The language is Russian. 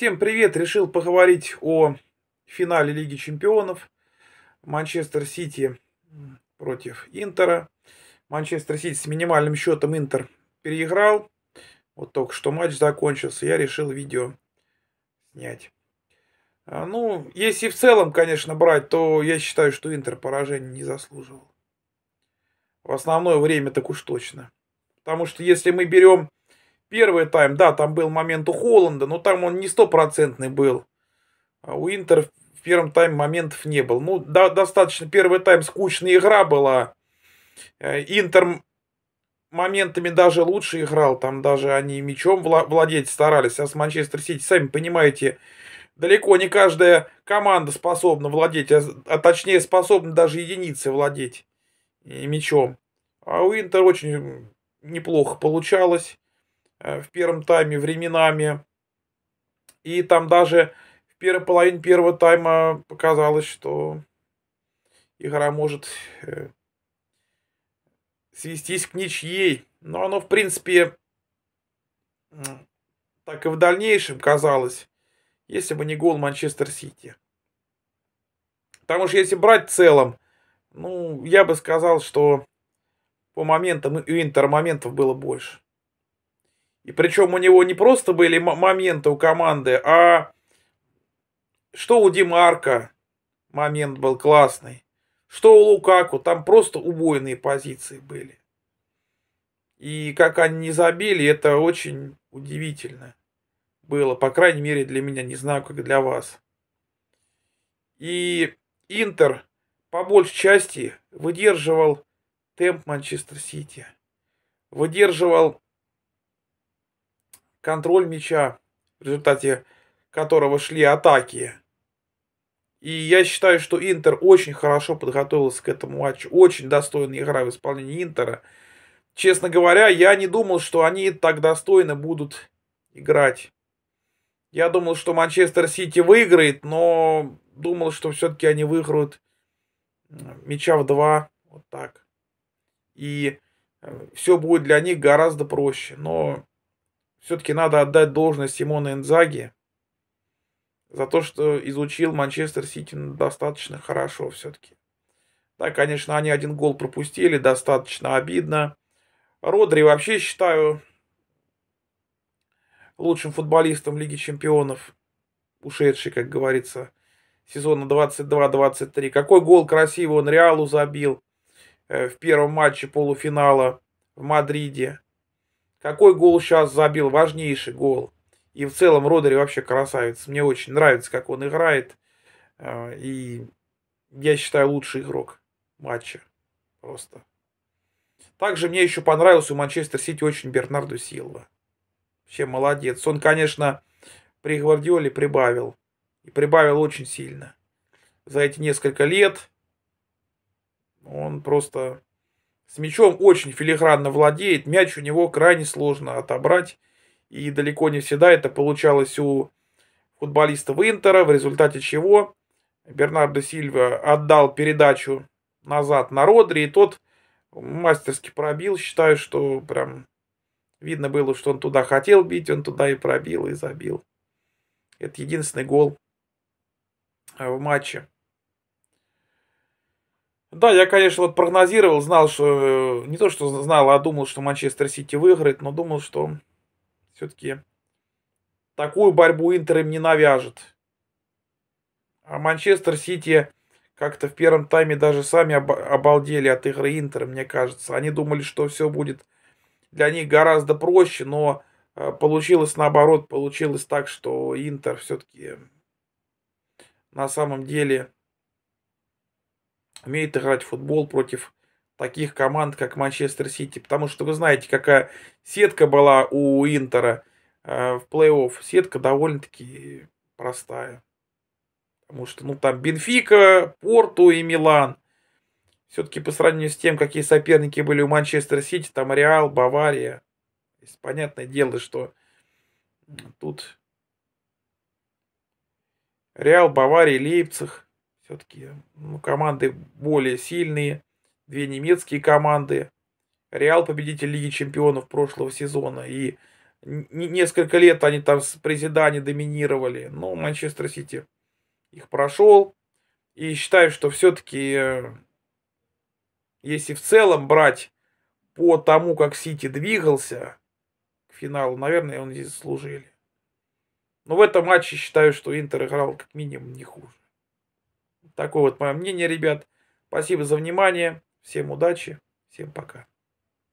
Всем привет! Решил поговорить о финале Лиги Чемпионов. Манчестер Сити против Интера. Манчестер Сити с минимальным счетом Интер переиграл. Вот только что матч закончился. Я решил видео снять. А, ну, если в целом, конечно, брать, то я считаю, что Интер поражение не заслуживал. В основное время так уж точно. Потому что если мы берем Первый тайм, да, там был момент у Холланда, но там он не стопроцентный был. А у Интер в первом тайме моментов не было. Ну, да, достаточно первый тайм скучная игра была. Э, Интер моментами даже лучше играл, там даже они мячом владеть старались, а с Манчестер Сити, сами понимаете, далеко не каждая команда способна владеть, а, а точнее способна даже единицы владеть э, мячом. А у Интер очень неплохо получалось. Э, в первом тайме временами. И там даже в первой половине первого тайма показалось, что игра может э, свестись к ничьей. Но оно, в принципе, так и в дальнейшем казалось, если бы не гол Манчестер Сити. Потому что если брать в целом, ну, я бы сказал, что по моментам и Интер моментов было больше. И причем у него не просто были моменты у команды, а что у Димарка момент был классный, что у Лукаку, там просто убойные позиции были. И как они не забили, это очень удивительно было, по крайней мере для меня, не знаю, как для вас. И Интер по большей части выдерживал темп Манчестер Сити, выдерживал контроль мяча, в результате которого шли атаки. И я считаю, что Интер очень хорошо подготовился к этому матчу. Очень достойная игра в исполнении Интера. Честно говоря, я не думал, что они так достойно будут играть. Я думал, что Манчестер Сити выиграет, но думал, что все-таки они выиграют мяча в два. Вот так. И э, все будет для них гораздо проще. Но все-таки надо отдать должность Симона Инзаги за то, что изучил Манчестер Сити ну, достаточно хорошо все-таки. Да, конечно, они один гол пропустили, достаточно обидно. Родри вообще считаю лучшим футболистом Лиги Чемпионов, ушедший, как говорится, сезона 22-23. Какой гол красивый он Реалу забил э, в первом матче полуфинала в Мадриде. Какой гол сейчас забил, важнейший гол. И в целом Родери вообще красавец. Мне очень нравится, как он играет. А, и я считаю, лучший игрок матча. Просто. Также мне еще понравился у Манчестер Сити очень Бернарду Силва. Вообще молодец. Он, конечно, при Гвардиоле прибавил. И прибавил очень сильно. За эти несколько лет он просто с мячом очень филигранно владеет, мяч у него крайне сложно отобрать. И далеко не всегда это получалось у футболистов Интера, в результате чего Бернардо Сильва отдал передачу назад на Родри, и тот мастерски пробил. Считаю, что прям видно было, что он туда хотел бить, он туда и пробил, и забил. Это единственный гол в матче. Да, я, конечно, вот прогнозировал, знал, что э, не то, что знал, а думал, что Манчестер Сити выиграет, но думал, что все-таки такую борьбу Интер им не навяжет. А Манчестер Сити как-то в первом тайме даже сами обалдели от игры Интера, мне кажется. Они думали, что все будет для них гораздо проще, но э, получилось наоборот, получилось так, что Интер все-таки на самом деле умеет играть в футбол против таких команд, как Манчестер Сити. Потому что вы знаете, какая сетка была у Интера э, в плей-офф. Сетка довольно-таки простая. Потому что, ну, там Бенфика, Порту и Милан. Все-таки по сравнению с тем, какие соперники были у Манчестер Сити, там Реал, Бавария. Есть, понятное дело, что тут Реал, Бавария, Лейпциг – все-таки команды более сильные. Две немецкие команды. Реал победитель Лиги Чемпионов прошлого сезона. И несколько лет они там с Зидане доминировали. Но Манчестер Сити их прошел. И считаю, что все-таки, э, если в целом брать по тому, как Сити двигался к финалу, наверное, он здесь заслужили. Но в этом матче считаю, что Интер играл как минимум не хуже. Такое вот мое мнение, ребят. Спасибо за внимание. Всем удачи. Всем пока.